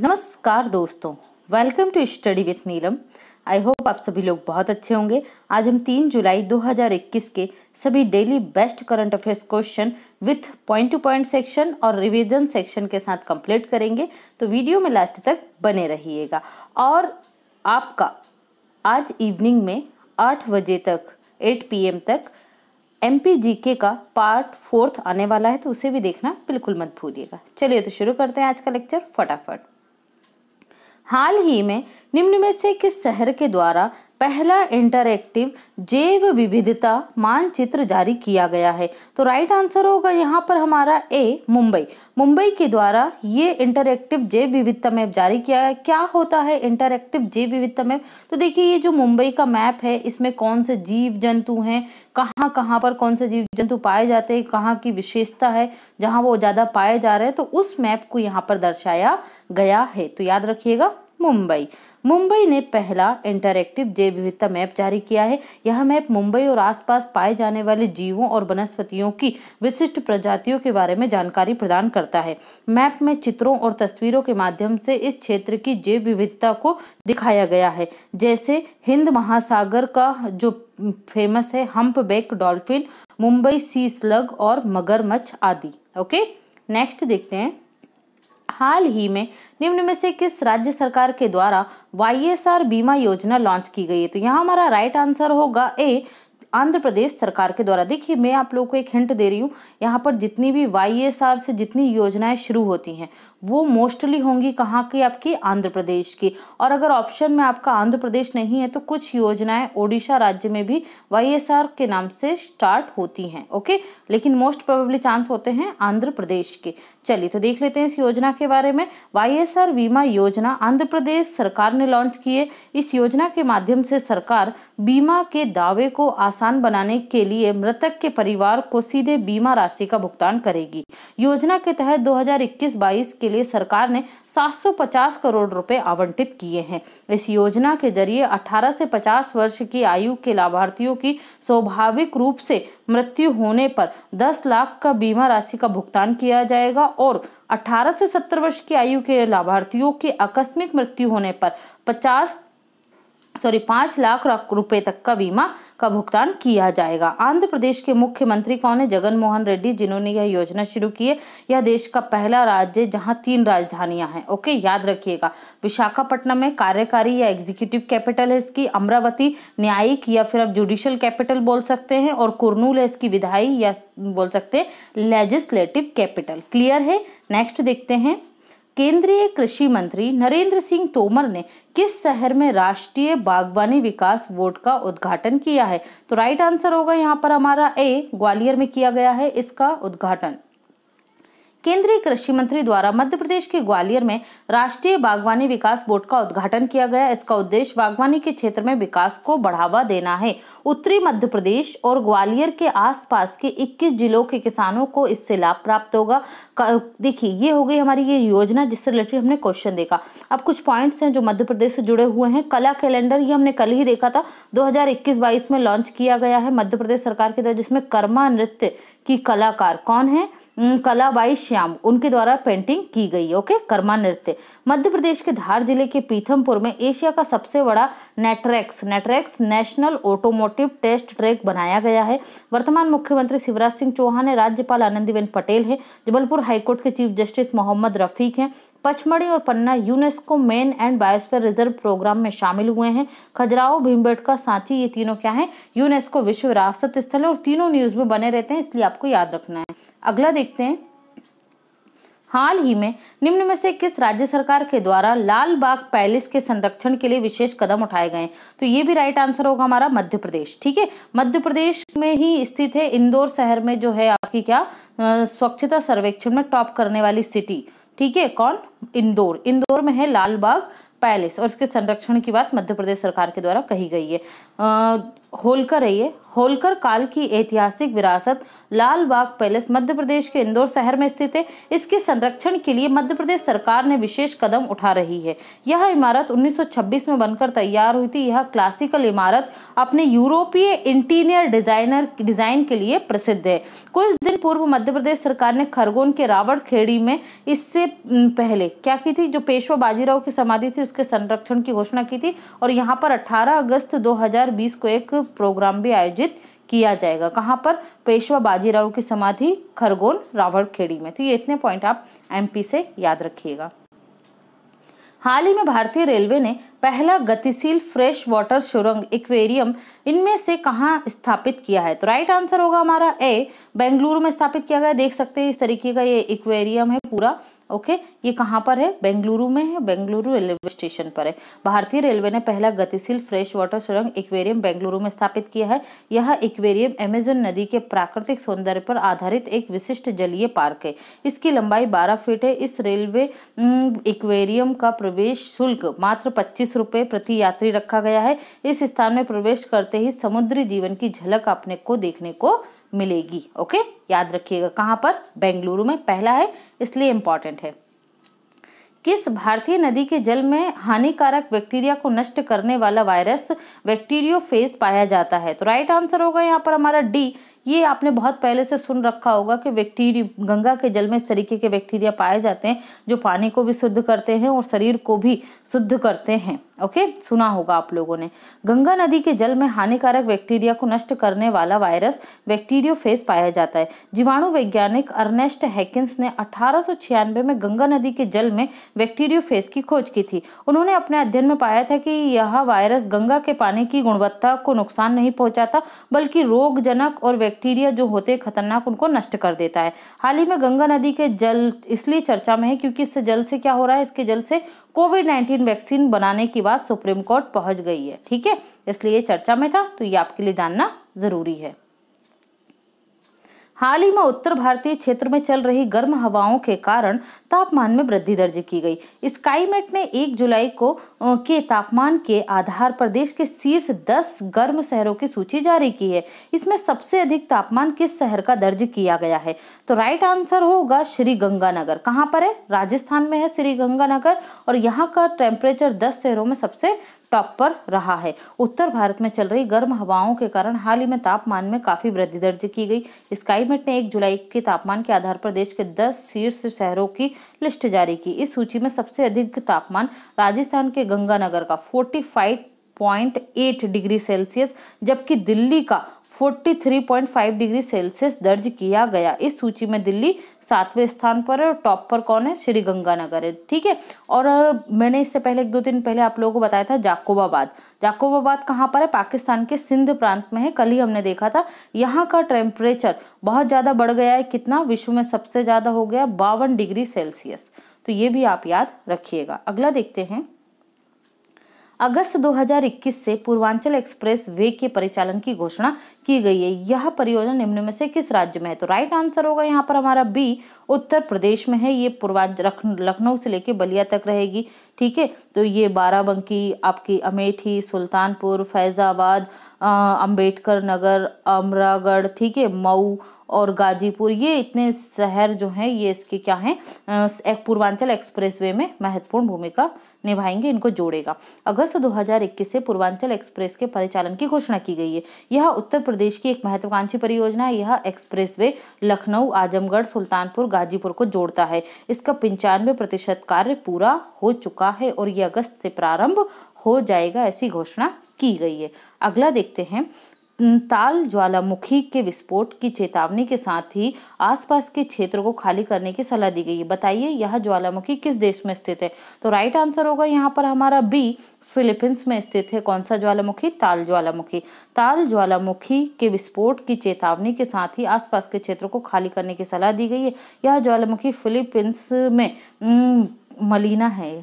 नमस्कार दोस्तों welcome to study with Neelam I hope आप सभी लोग बहुत अच्छे होंगे आज हम 3 जुलाई 2021 के सभी daily best current affairs question with point to point section और रिवीजन सेक्शन के साथ कंप्लीट करेंगे तो वीडियो में लास्ट तक बने रहिएगा और आपका आज इवनिंग में आठ बजे तक एट पी तक एम पी का पार्ट फोर्थ आने वाला है तो उसे भी देखना बिल्कुल मत भूलिएगा चलिए तो शुरू करते हैं आज का लेक्चर फटाफट हाल ही में निम्न में से किस शहर के द्वारा पहला इंटरएक्टिव जैव विविधता मानचित्र जारी किया गया है तो राइट आंसर होगा यहाँ पर हमारा ए मुंबई मुंबई के द्वारा ये इंटरएक्टिव जैव विविधता मैप जारी किया गया क्या होता है इंटरएक्टिव जैव विविधता मैप तो देखिए ये जो मुंबई का मैप है इसमें कौन से जीव जंतु हैं कहाँ कहाँ पर कौन से जीव जंतु पाए जाते हैं कहाँ की विशेषता है जहाँ वो ज़्यादा पाए जा रहे हैं तो उस मैप को यहाँ पर दर्शाया गया है तो याद रखिएगा मुंबई मुंबई ने पहला इंटरैक्टिव जैव विविधता मैप जारी किया है यह मैप मुंबई और आसपास पाए जाने वाले जीवों और वनस्पतियों की विशिष्ट प्रजातियों के बारे में जानकारी प्रदान करता है मैप में चित्रों और तस्वीरों के माध्यम से इस क्षेत्र की जैव विविधता को दिखाया गया है जैसे हिंद महासागर का जो फेमस है humpback dolphin Mumbai sea slug और मगरमच्छ आदि ओके नेक्स्ट देखते हैं हाल ही में निम्न में से किस राज्य सरकार के द्वारा वाईएसआर बीमा योजना लॉन्च की गई है तो यहाँ हमारा राइट आंसर होगा ए आंध्र प्रदेश सरकार के द्वारा देखिए मैं आप लोगों को एक हिंट दे रही हूँ यहाँ पर जितनी भी वाई से जितनी योजनाएं शुरू होती हैं वो मोस्टली होंगी कहाँ की आपकी आंध्र प्रदेश की और अगर ऑप्शन में आपका आंध्र प्रदेश नहीं है तो कुछ योजनाएं ओडिशा राज्य में भी वाई के नाम से स्टार्ट होती हैं ओके लेकिन मोस्ट प्रोबेबली चांस होते हैं आंध्र प्रदेश के चलिए तो देख लेते हैं इस योजना के बारे में वाईएसआर बीमा योजना आंध्र प्रदेश सरकार ने लॉन्च की है इस योजना के माध्यम से सरकार बीमा के दावे को आसान बनाने के लिए मृतक के परिवार को सीधे बीमा राशि का भुगतान करेगी योजना के तहत 2021-22 के लिए सरकार ने 750 करोड़ रुपए आवंटित किए हैं इस योजना के जरिए 18 से 50 वर्ष की आयु के लाभार्थियों की स्वाभाविक रूप से मृत्यु होने पर 10 लाख का बीमा राशि का भुगतान किया जाएगा और 18 से 70 वर्ष की आयु के लाभार्थियों की आकस्मिक मृत्यु होने पर 50 सॉरी 5 लाख रुपए तक का बीमा का भुगतान किया जाएगा आंध्र प्रदेश के मुख्यमंत्री कौन है जगन मोहन रेड्डी जिन्होंने यह योजना शुरू की है यह देश का पहला राज्य जहां तीन राजधानियां हैं ओके याद रखिएगा विशाखापट्टनम में कार्यकारी या एग्जीक्यूटिव कैपिटल है इसकी अमरावती न्यायिक या फिर आप जुडिशियल कैपिटल बोल सकते हैं और कुरनूल है इसकी विधायी या बोल सकते हैं लेजिस्लेटिव कैपिटल क्लियर है नेक्स्ट देखते हैं केंद्रीय कृषि मंत्री नरेंद्र सिंह तोमर ने किस शहर में राष्ट्रीय बागवानी विकास बोर्ड का उद्घाटन किया है तो राइट आंसर होगा यहाँ पर हमारा ए ग्वालियर में किया गया है इसका उद्घाटन केंद्रीय कृषि मंत्री द्वारा मध्य प्रदेश के ग्वालियर में राष्ट्रीय बागवानी विकास बोर्ड का उद्घाटन किया गया इसका उद्देश्य बागवानी के क्षेत्र में विकास को बढ़ावा देना है उत्तरी मध्य प्रदेश और ग्वालियर के आसपास के 21 जिलों के किसानों को इससे लाभ प्राप्त होगा देखिए ये हो गई हमारी ये योजना जिससे रिलेटेड हमने क्वेश्चन देखा अब कुछ पॉइंट्स हैं जो मध्य प्रदेश से जुड़े हुए हैं कला कैलेंडर ये हमने कल ही देखा था दो हजार में लॉन्च किया गया है मध्य प्रदेश सरकार की तरफ जिसमें कर्मा नृत्य की कलाकार कौन है कलाबाई श्याम उनके द्वारा पेंटिंग की गई ओके कर्मा नृत्य मध्य प्रदेश के धार जिले के पीथमपुर में एशिया का सबसे बड़ा NATRAX NATRAX national automotive test track बनाया गया है वर्तमान मुख्यमंत्री शिवराज सिंह चौहान है राज्यपाल आनंदीबेन पटेल है जबलपुर हाईकोर्ट के चीफ जस्टिस मोहम्मद रफीक हैं पचमढ़ी और Panna UNESCO man and biosphere reserve programme में शामिल हुए हैं खजुराहो भीमबेटका सांची ये तीनों क्या है यूनेस्को विश्व विरासत स्थल है और तीनों न्यूज़ में बने रहते हैं इसलिए आपको याद रखना है अगला देखते हैं हाल ही में निम्न में से किस राज्य सरकार के द्वारा लाल बाग पैलेस के संरक्षण के लिए विशेष कदम उठाए गए तो ये भी राइट आंसर होगा हमारा मध्य प्रदेश ठीक है मध्य प्रदेश में ही स्थित है इंदौर शहर में जो है आपकी क्या स्वच्छता सर्वेक्षण में टॉप करने वाली सिटी ठीक है कौन इंदौर इंदौर में है लाल बाग पैलेस और इसके संरक्षण की बात मध्य प्रदेश सरकार के द्वारा कही गई है आ, होलकर है ये होलकर काल की ऐतिहासिक विरासत लाल बाग पैलेस मध्य प्रदेश के इंदौर शहर में स्थित है इसके संरक्षण के लिए मध्य प्रदेश सरकार ने विशेष कदम उठा रही है यह इमारत 1926 में बनकर तैयार हुई थी यह क्लासिकल इमारत अपने यूरोपीय इंटीरियर डिजाइनर डिजाइन के लिए प्रसिद्ध है कुछ दिन पूर्व मध्य प्रदेश सरकार ने खरगोन के रावण खेड़ी में इससे पहले क्या की थी जो पेशवा बाजीराव की समाधि थी उसके संरक्षण की घोषणा की थी और यहाँ पर अठारह अगस्त दो को एक प्रोग्राम भी आयोजित किया जाएगा कहाँ पर पेशवा बाजीराव की समाधि खरगोन रावड़खेड़ी में तो ये इतने पॉइंट आप एमपी से याद रखिएगा हाल ही में भारतीय रेलवे ने पहला गतिशील फ्रेश वाटर सुरंग इक्वेरियम इनमें से कहाँ स्थापित किया है तो राइट आंसर होगा हमारा ए बेंगलुरु में स्थापित किया गया देख सकते हैं इस तरीके का ये इक्वेरियम है पूरा ओके ये कहाँ पर है बेंगलुरु में है बेंगलुरु रेलवे स्टेशन पर है भारतीय रेलवे ने पहला गतिशील फ्रेश वाटर सुरंग एक्वेरियम बेंगलुरु में स्थापित किया है यह एक्वेरियम अमेजन नदी के प्राकृतिक सौंदर्य पर आधारित एक विशिष्ट जलीय पार्क है इसकी लंबाई बारह फीट है इस रेलवे इक्वेरियम का प्रवेश शुल्क मात्र पच्चीस प्रति यात्री रखा गया है इस स्थान में प्रवेश करते ही समुद्री जीवन की झलक अपने को देखने को मिलेगी ओके याद रखिएगा कहाँ पर बेंगलुरु में पहला है इसलिए इम्पॉर्टेंट है किस भारतीय नदी के जल में हानिकारक बैक्टीरिया को नष्ट करने वाला वायरस बैक्टीरियोफेज पाया जाता है तो राइट आंसर होगा यहाँ पर हमारा डी ये आपने बहुत पहले से सुन रखा होगा कि बैक्टीरिया गंगा के जल में इस तरीके के बैक्टीरिया पाए जाते हैं जो पानी को भी शुद्ध करते हैं और शरीर को भी शुद्ध करते हैं ओके okay? सुना होगा आप लोगों ने गंगा नदी के जल में हानिकारक बैक्टीरिया को नष्ट करने वाला वायरस बैक्टीरियोफेज पाया जाता है जीवाणु वैज्ञानिक अर्नेस्ट हैकिंस ने अठारह में गंगा नदी के जल में बैक्टीरियोफेज की खोज की थी उन्होंने अपने अध्ययन में पाया था कि यह वायरस गंगा के पानी की गुणवत्ता को नुकसान नहीं पहुंचाता बल्कि रोगजनक और बैक्टीरिया जो होते खतरनाक उनको नष्ट कर देता है हाल ही में गंगा नदी के जल इसलिए चर्चा में है क्योंकि इससे जल से क्या हो रहा है इसके जल से कोविड नाइन्टीन वैक्सीन बनाने की बात सुप्रीम कोर्ट पहुंच गई है ठीक है इसलिए चर्चा में था तो ये आपके लिए जानना ज़रूरी है हाल ही में उत्तर भारतीय क्षेत्र में चल रही गर्म हवाओं के कारण तापमान में वृद्धि दर्ज की गई स्काईमेट ने 1 जुलाई को के तापमान के आधार पर देश के शीर्ष 10 गर्म शहरों की सूची जारी की है इसमें सबसे अधिक तापमान किस शहर का दर्ज किया गया है तो राइट आंसर होगा श्री गंगानगर कहाँ पर है राजस्थान में है श्री गंगानगर और यहाँ का टेम्परेचर दस शहरों में सबसे टॉप पर रहा है उत्तर भारत में चल रही गर्म हवाओं के कारण हाल ही में तापमान में काफी वृद्धि दर्ज की गई स्काईमेट ने एक जुलाई के तापमान के आधार पर देश के दस शीर्ष शहरों की लिस्ट जारी की इस सूची में सबसे अधिक तापमान राजस्थान के गंगानगर का forty point eight degree Celsius जबकि दिल्ली का 43.5 डिग्री सेल्सियस दर्ज किया गया इस सूची में दिल्ली सातवें स्थान पर है और टॉप पर कौन है श्री गंगानगर है ठीक है और मैंने इससे पहले एक दो दिन पहले आप लोगों को बताया था जाकोबाबाद जाकोबाबाद कहाँ पर है पाकिस्तान के सिंध प्रांत में है कल ही हमने देखा था यहाँ का टेम्परेचर बहुत ज़्यादा बढ़ गया है कितना विश्व में सबसे ज़्यादा हो गया बावन डिग्री सेल्सियस तो ये भी आप याद रखिएगा अगला देखते हैं अगस्त 2021 से पूर्वांचल एक्सप्रेस वे के परिचालन की घोषणा की गई है यह परियोजना निम्न में से किस राज्य में है तो राइट आंसर होगा यहाँ पर हमारा बी उत्तर प्रदेश में है ये पूर्वांचल लखनऊ से लेकर बलिया तक रहेगी ठीक है तो ये बाराबंकी आपकी अमेठी सुल्तानपुर फैज़ाबाद अंबेडकर नगर अमरागढ़ ठीक है मऊ और गाजीपुर ये इतने शहर जो हैं ये इसके क्या हैं पूर्वांचल एक्सप्रेसवे में महत्वपूर्ण भूमिका निभाएंगे इनको जोड़ेगा अगस्त 2021 से पूर्वांचल एक्सप्रेस के परिचालन की घोषणा की गई है यह उत्तर प्रदेश की एक महत्वाकांक्षी परियोजना है यह एक्सप्रेस वे लखनऊ आजमगढ़ सुल्तानपुर गाजीपुर को जोड़ता है इसका पंचानवे प्रतिशत कार्य पूरा हो चुका है और यह अगस्त से प्रारंभ हो जाएगा ऐसी घोषणा की गई है अगला देखते हैं तो ताल ज्वालामुखी के विस्फोट की चेतावनी के साथ ही आसपास के क्षेत्र को खाली करने की सलाह दी गई है बताइए यह ज्वालामुखी किस देश में स्थित है तो राइट आंसर होगा यहाँ पर हमारा बी फिलीपींस में स्थित है कौन सा ज्वालामुखी ताल ज्वालामुखी ताल ज्वालामुखी के विस्फोट की चेतावनी के साथ ही आसपास के क्षेत्रों को खाली करने की सलाह दी गई है यह ज्वालामुखी फिलीपींस में मलिना है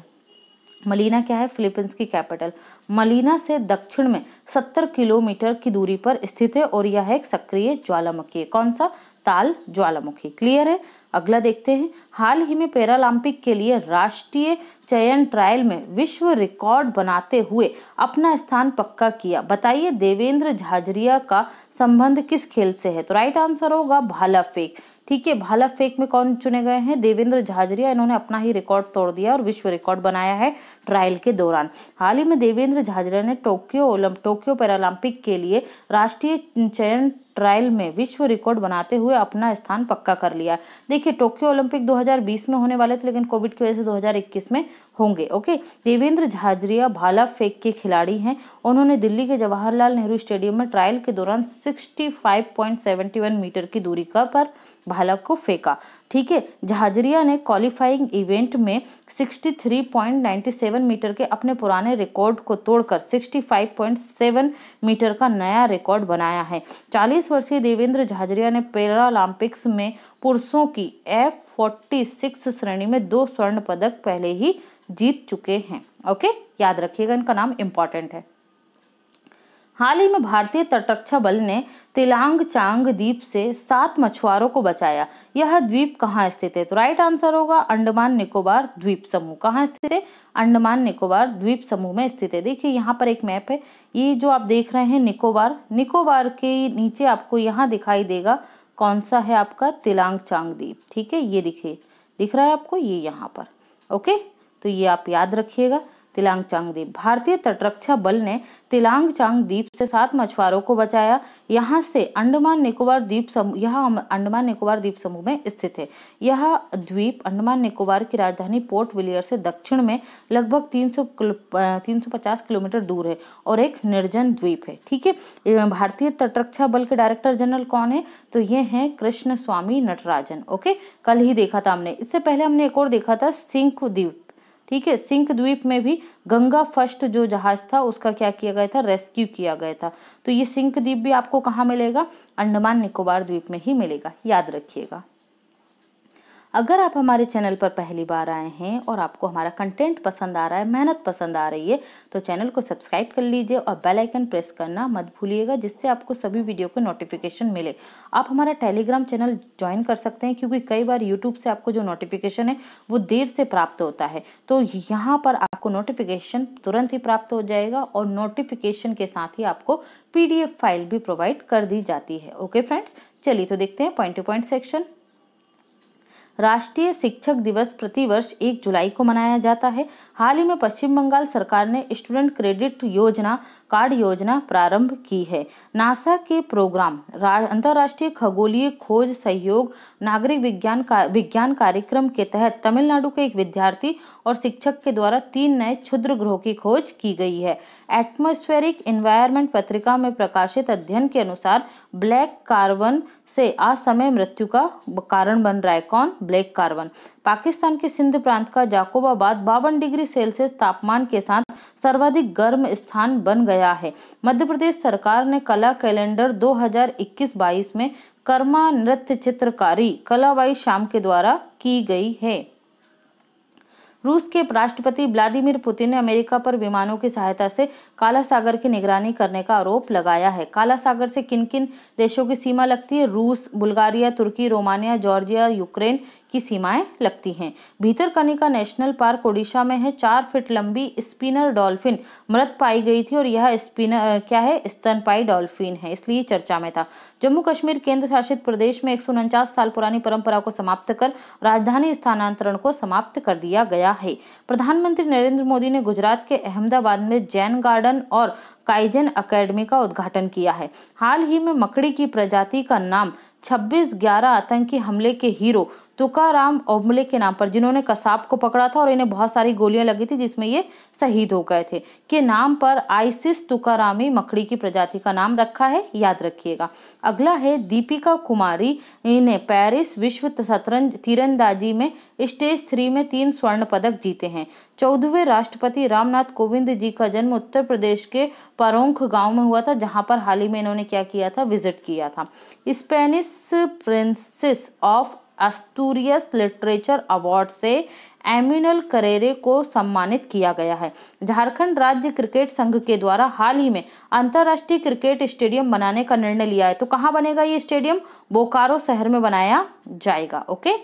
मलिना क्या है फिलीपींस की कैपिटल मलिना से दक्षिण में 70 किलोमीटर की दूरी पर स्थित है और यह एक सक्रिय ज्वालामुखी है कौन सा ताल ज्वालामुखी क्लियर है अगला देखते हैं हाल ही में पैरालंपिक के लिए राष्ट्रीय चयन ट्रायल में विश्व रिकॉर्ड बनाते हुए अपना स्थान पक्का किया बताइए देवेंद्र झाझरिया का संबंध किस खेल से है तो राइट आंसर होगा भाला फेंक ठीक है भाला फेंक में कौन चुने गए हैं देवेंद्र झाझरिया इन्होंने अपना ही रिकॉर्ड तोड़ दिया और विश्व रिकॉर्ड बनाया है ट्रायल के दौरान हाल ही में देवेंद्र झाझरिया ने टोक्यो ओलम टोक्यो पैरालंपिक के लिए राष्ट्रीय चयन ट्रायल में विश्व रिकॉर्ड बनाते हुए अपना स्थान पक्का कर लिया देखिए टोक्यो ओलंपिक 2020 में होने वाले थे लेकिन कोविड की वजह से 2021 में होंगे ओके देवेंद्र झाजरिया भाला फेंक के खिलाड़ी हैं उन्होंने दिल्ली के जवाहरलाल नेहरू स्टेडियम में ट्रायल के दौरान 65.71 मीटर की दूरी का पर भाला को फेंका ठीक है झाजरिया ने क्वालिफाइंग इवेंट में 63.97 मीटर के अपने पुराने रिकॉर्ड को तोड़कर 65.7 मीटर का नया रिकॉर्ड बनाया है 24 वर्षीय देवेंद्र झाझरिया ने पैरालंपिक्स में पुरुषों की एफ फोर्टी सिक्स श्रेणी में दो स्वर्ण पदक पहले ही जीत चुके हैं ओके याद रखिएगा इनका नाम इम्पॉर्टेंट है हाल ही में भारतीय तटरक्षा बल ने तिलांग चांग द्वीप से सात मछुआरों को बचाया यह द्वीप कहाँ स्थित है तो राइट आंसर होगा अंडमान निकोबार द्वीप समूह कहाँ स्थित है अंडमान निकोबार द्वीप समूह में स्थित है देखिए यहाँ पर एक मैप है ये जो आप देख रहे हैं निकोबार निकोबार के नीचे आपको यहाँ दिखाई देगा कौन सा है आपका तिलांग चांग द्वीप ठीक है ये दिखे दिख रहा है आपको ये यहाँ पर ओके तो ये आप याद रखिएगा तिलांगचांग द्वीप भारतीय तटरक्षा बल ने तिलांगचांग द्वीप से सात मछुआरों को बचाया यहाँ से अंडमान निकोबार द्वीप समूह यह अंडमान निकोबार द्वीप समूह में स्थित है यह द्वीप अंडमान निकोबार की राजधानी पोर्ट विलियर से दक्षिण में लगभग सौ 350 किलोमीटर दूर है और एक निर्जन द्वीप है ठीक है भारतीय तटरक्षा बल के डायरेक्टर जनरल कौन है तो ये है कृष्ण स्वामी नटराजन ओके कल ही देखा था हमने इससे पहले हमने एक और देखा था सिंह द्वीप ठीक है सिंक द्वीप में भी गंगा फर्स्ट जो जहाज था उसका क्या किया गया था रेस्क्यू किया गया था तो ये सिंक द्वीप भी आपको कहाँ मिलेगा अंडमान निकोबार द्वीप में ही मिलेगा याद रखिएगा अगर आप हमारे चैनल पर पहली बार आए हैं और आपको हमारा कंटेंट पसंद आ रहा है मेहनत पसंद आ रही है तो चैनल को सब्सक्राइब कर लीजिए और बेल आइकन प्रेस करना मत भूलिएगा जिससे आपको सभी वीडियो के नोटिफिकेशन मिले आप हमारा टेलीग्राम चैनल ज्वाइन कर सकते हैं क्योंकि कई बार यूट्यूब से आपको जो नोटिफिकेशन है वो देर से प्राप्त होता है तो यहाँ पर आपको नोटिफिकेशन तुरंत ही प्राप्त हो जाएगा और नोटिफिकेशन के साथ ही आपको पी फाइल भी प्रोवाइड कर दी जाती है ओके फ्रेंड्स चलिए तो देखते हैं पॉइंट टू पॉइंट सेक्शन राष्ट्रीय शिक्षक दिवस प्रतिवर्ष 1 जुलाई को मनाया जाता है हाल ही में पश्चिम बंगाल सरकार ने स्टूडेंट क्रेडिट योजना कार्ड योजना प्रारंभ की है नासा के प्रोग्राम अंतर्राष्ट्रीय खगोलीय खोज सहयोग नागरिक विज्ञान का विज्ञान कार्यक्रम के तहत तमिलनाडु के एक विद्यार्थी और शिक्षक के द्वारा तीन नए क्षुद्र ग्रहों की खोज की गई है एटमोस्फेरिक इन्वायरमेंट पत्रिका में प्रकाशित अध्ययन के अनुसार ब्लैक कार्बन से असमय मृत्यु का कारण बन रहा है कौन ब्लैक कार्बन पाकिस्तान के सिंध प्रांत का जाकोबाबाद बावन डिग्री सेल्सियस तापमान के साथ सर्वाधिक गर्म स्थान बन गया गया है मध्य प्रदेश सरकार ने कला कैलेंडर 2021-22 में कर्मा नृत्य चित्रकारी कलाबाई शाम के द्वारा की गई है रूस के राष्ट्रपति व्लादिमीर पुतिन ने अमेरिका पर विमानों की सहायता से काला सागर की निगरानी करने का आरोप लगाया है काला सागर से किन किन देशों की सीमा लगती है रूस बुल्गारिया तुर्की रोमानिया जॉर्जिया यूक्रेन की सीमाएं लगती हैं भीतरकनिका नेशनल पार्क ओडिशा में है चार फीट लंबी स्पिनर डॉल्फिन मृत पाई गई थी और यह स्पिनर क्या है स्तनपाई डॉल्फिन है इसलिए चर्चा में था जम्मू कश्मीर केंद्र शासित प्रदेश में एक साल पुरानी परंपरा को समाप्त कर राजधानी स्थानांतरण को समाप्त कर दिया गया है प्रधानमंत्री नरेंद्र मोदी ने गुजरात के अहमदाबाद में जैन गार्डन और काइजन अकेडमी का उद्घाटन किया है हाल ही में मकड़ी की प्रजाति का नाम 26 ग्यारह आतंकी हमले के हीरो तुकाराम ओमले के नाम पर जिन्होंने कसाब को पकड़ा था और इन्हें बहुत सारी गोलियां लगी थी जिसमें ये शहीद हो गए थे के नाम पर आइसिस तुकारामी मकड़ी की प्रजाति का नाम रखा है याद रखिएगा अगला है दीपिका कुमारी इन्हें पेरिस विश्व शतरंज तीरंदाजी में स्टेज थ्री में तीन स्वर्ण पदक जीते हैं चौदहवें राष्ट्रपति रामनाथ कोविंद जी का जन्म उत्तर प्रदेश के परोंख गांव में हुआ था जहां पर हाल ही में इन्होंने क्या किया था विजिट किया था Spanish princess of Asturias literature award से एमिनल करेरे को सम्मानित किया गया है झारखंड राज्य क्रिकेट संघ के द्वारा हाल ही में अंतर्राष्ट्रीय क्रिकेट स्टेडियम बनाने का निर्णय लिया है तो कहाँ बनेगा ये स्टेडियम बोकारो शहर में बनाया जाएगा ओके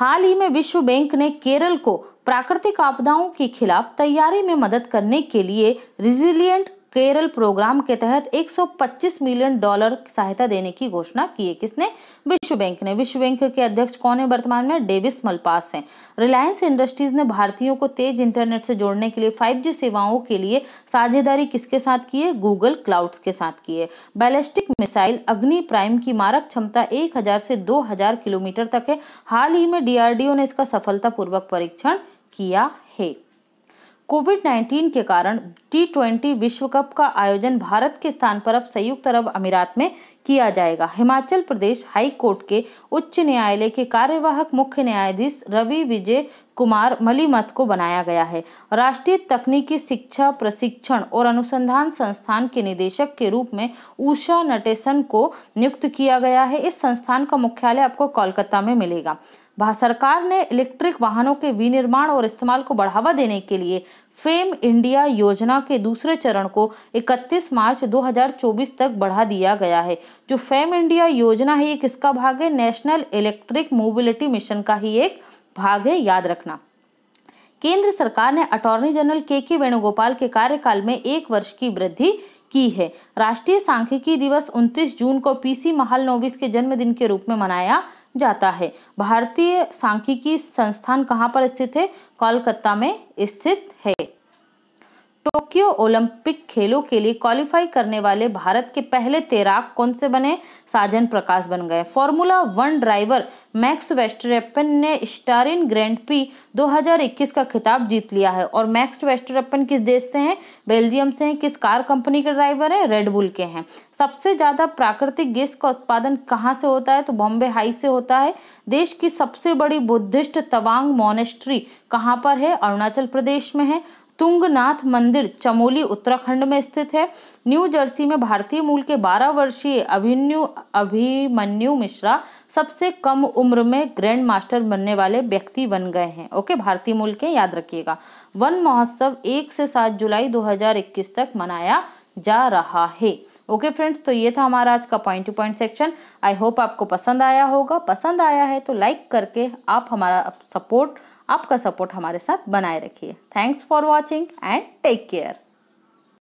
हाल ही में विश्व बैंक ने केरल को प्राकृतिक आपदाओं के खिलाफ तैयारी में मदद करने के लिए रिजिलियंट केरल प्रोग्राम के तहत 125 मिलियन डॉलर सहायता देने की घोषणा की है किसने विश्व बैंक ने विश्व बैंक के अध्यक्ष कौन है वर्तमान में डेविस मलपास हैं रिलायंस इंडस्ट्रीज ने भारतीयों को तेज इंटरनेट से जोड़ने के लिए 5G सेवाओं के लिए साझेदारी किसके साथ की है गूगल क्लाउड्स के साथ की है बैलिस्टिक मिसाइल अग्नि प्राइम की मारक क्षमता एक से दो किलोमीटर तक है हाल ही में डीआरडीओ ने इसका सफलतापूर्वक परीक्षण किया है कोविड 19 के कारण टी ट्वेंटी विश्व कप का आयोजन भारत के स्थान पर अब संयुक्त अरब अमीरात में किया जाएगा हिमाचल प्रदेश हाई कोर्ट के उच्च न्यायालय के कार्यवाहक मुख्य न्यायाधीश रवि विजय कुमार मलिमत को बनाया गया है राष्ट्रीय तकनीकी शिक्षा प्रशिक्षण और अनुसंधान संस्थान के निदेशक के रूप में उषा नटेशन को नियुक्त किया गया है इस संस्थान का मुख्यालय आपको कोलकाता में मिलेगा सरकार ने इलेक्ट्रिक वाहनों के विनिर्माण और इस्तेमाल को बढ़ावा देने के लिए फेम इंडिया योजना के दूसरे चरण को 31 मार्च 2024 तक बढ़ा दिया गया है जो फेम इंडिया योजना है ये किसका भाग है नेशनल इलेक्ट्रिक मोबिलिटी मिशन का ही एक भाग है याद रखना केंद्र सरकार ने अटॉर्नी जनरल के के वेणुगोपाल के कार्यकाल में एक वर्ष की वृद्धि की है राष्ट्रीय सांख्यिकी दिवस 29 जून को पीसी महालनोविस के जन्मदिन के रूप में मनाया जाता है भारतीय सांख्यिकी संस्थान कहाँ पर स्थित है कोलकाता में स्थित है टोक्यो ओलंपिक खेलों के लिए क्वालिफाई करने वाले भारत के पहले तैराक कौन से बने साजन प्रकाश बन गए formula one driver Max Verstappen ने स्टारिन ग्रैंड पी 2021 का खिताब जीत लिया है और मैक्स वेस्टरपन किस देश से हैं बेल्जियम से हैं किस कार कंपनी के ड्राइवर हैं रेडबुल के हैं सबसे ज़्यादा प्राकृतिक गैस का उत्पादन कहाँ से होता है तो बॉम्बे हाई से होता है देश की सबसे बड़ी बुद्धिस्ट तवांग मोनेस्ट्री कहाँ पर है अरुणाचल प्रदेश में है तुंगनाथ मंदिर चमोली उत्तराखंड में स्थित है न्यू जर्सी में भारतीय मूल के 12 वर्षीय अभिन्यु अभिमन्यु मिश्रा सबसे कम उम्र में ग्रैंड मास्टर बनने वाले व्यक्ति बन गए हैं ओके भारतीय मूल के याद रखिएगा वन महोत्सव एक से सात जुलाई 2021 तक मनाया जा रहा है ओके फ्रेंड्स तो ये था हमारा आज का point to point section I hope आपको पसंद आया होगा पसंद आया है तो लाइक करके आप हमारा सपोर्ट आपका सपोर्ट हमारे साथ बनाए रखिए thanks for watching and take care